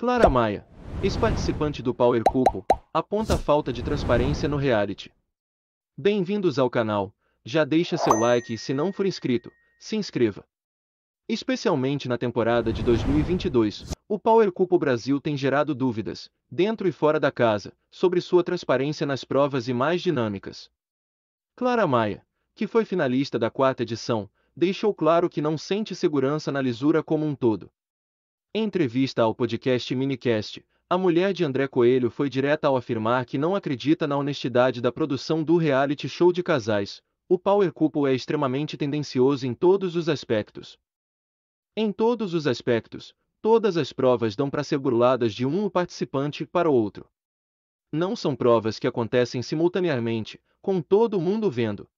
Clara Maia, ex-participante do Power Couple, aponta a falta de transparência no reality. Bem-vindos ao canal, já deixa seu like e se não for inscrito, se inscreva. Especialmente na temporada de 2022, o Power Couple Brasil tem gerado dúvidas, dentro e fora da casa, sobre sua transparência nas provas e mais dinâmicas. Clara Maia, que foi finalista da quarta edição, deixou claro que não sente segurança na lisura como um todo. Em entrevista ao podcast Minicast, a mulher de André Coelho foi direta ao afirmar que não acredita na honestidade da produção do reality show de casais. O Power Couple é extremamente tendencioso em todos os aspectos. Em todos os aspectos, todas as provas dão para ser burladas de um participante para o outro. Não são provas que acontecem simultaneamente, com todo mundo vendo.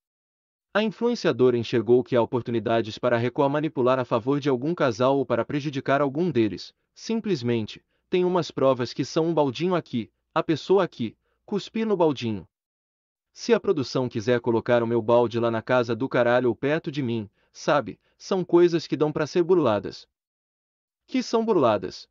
A influenciadora enxergou que há oportunidades para a Record manipular a favor de algum casal ou para prejudicar algum deles. Simplesmente, tem umas provas que são um baldinho aqui, a pessoa aqui, cuspir no baldinho. Se a produção quiser colocar o meu balde lá na casa do caralho ou perto de mim, sabe, são coisas que dão para ser burladas. Que são burladas.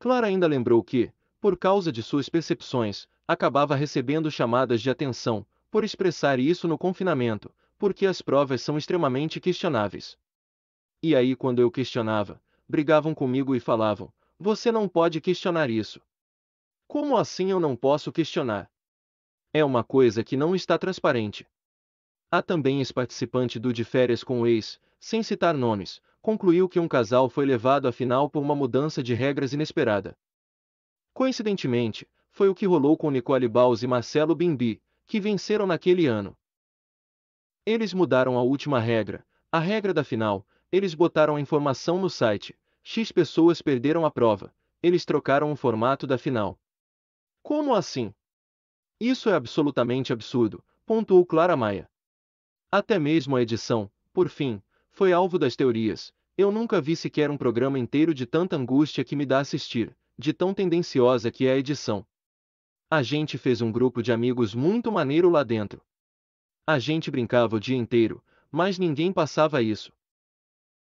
Clara ainda lembrou que, por causa de suas percepções, acabava recebendo chamadas de atenção, por expressar isso no confinamento, porque as provas são extremamente questionáveis. E aí, quando eu questionava, brigavam comigo e falavam: Você não pode questionar isso. Como assim eu não posso questionar? É uma coisa que não está transparente. Há também ex-participante do De Férias com o Ex, sem citar nomes, concluiu que um casal foi levado à final por uma mudança de regras inesperada. Coincidentemente, foi o que rolou com Nicole Baus e Marcelo Bimbi, que venceram naquele ano. Eles mudaram a última regra, a regra da final, eles botaram a informação no site, X pessoas perderam a prova, eles trocaram o formato da final. Como assim? Isso é absolutamente absurdo, pontuou Clara Maia. Até mesmo a edição, por fim, foi alvo das teorias. Eu nunca vi sequer um programa inteiro de tanta angústia que me dá assistir, de tão tendenciosa que é a edição. A gente fez um grupo de amigos muito maneiro lá dentro. A gente brincava o dia inteiro, mas ninguém passava isso,